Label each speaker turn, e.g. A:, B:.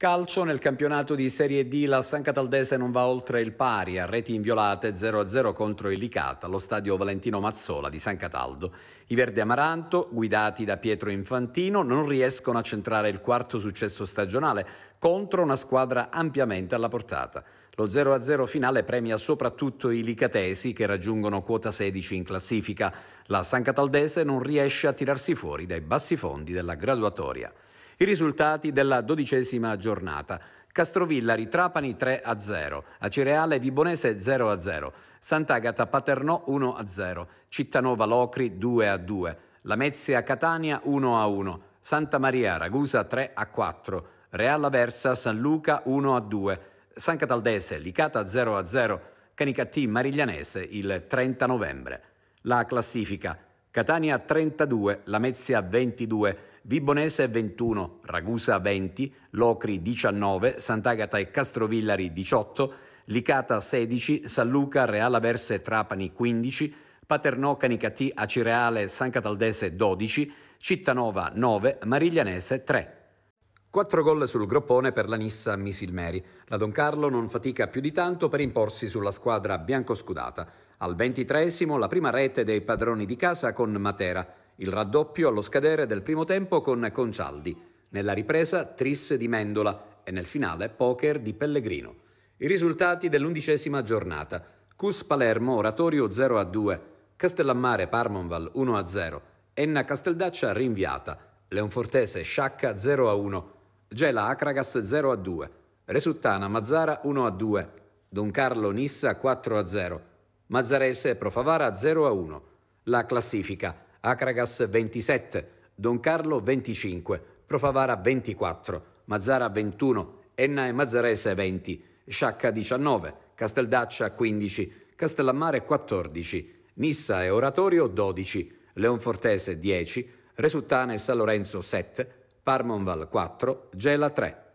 A: Calcio nel campionato di Serie D la San Cataldese non va oltre il pari a reti inviolate 0-0 contro il Licata allo stadio Valentino Mazzola di San Cataldo. I Verdi Amaranto, guidati da Pietro Infantino, non riescono a centrare il quarto successo stagionale contro una squadra ampiamente alla portata. Lo 0-0 finale premia soprattutto i licatesi che raggiungono quota 16 in classifica. La San Cataldese non riesce a tirarsi fuori dai bassi fondi della graduatoria. I risultati della dodicesima giornata. Castrovillari Trapani 3 a 0, Acireale Vibonese 0 a 0, Sant'Agata Paternò 1 a 0, Cittanova Locri 2 a 2, Lamezia Catania 1 a 1, Santa Maria Ragusa 3 a 4, Real Aversa San Luca 1 a 2, San Cataldese Licata 0 a 0, Canicattì Mariglianese il 30 novembre. La classifica Catania 32, Lamezia 22, Vibonese 21, Ragusa 20, Locri 19, Sant'Agata e Castrovillari 18, Licata 16, San Luca, Reala Aversa e Trapani 15, Paternò, Canicati, Acireale, San Cataldese 12, Cittanova 9, Mariglianese 3. Quattro gol sul groppone per la Nissa Misilmeri. La Don Carlo non fatica più di tanto per imporsi sulla squadra biancoscudata. Al ventitreesimo la prima rete dei padroni di casa con Matera. Il raddoppio allo scadere del primo tempo con Concialdi, nella ripresa Tris di Mendola e nel finale Poker di Pellegrino. I risultati dell'undicesima giornata. Cus Palermo, Oratorio 0 a 2, Castellammare Parmonval 1 a 0, Enna Casteldaccia rinviata, Leonfortese Sciacca 0 a 1, Gela Acragas 0 a 2, Resuttana Mazzara 1 a 2, Don Carlo Nissa 4 a 0, Mazzarese Profavara 0 a 1. La classifica Acragas 27, Don Carlo 25, Profavara 24, Mazzara 21, Enna e Mazzarese 20, Sciacca 19, Casteldaccia 15, Castellammare 14, Nissa e Oratorio 12, Leonfortese 10, Resuttane e San Lorenzo 7, Parmonval 4, Gela 3.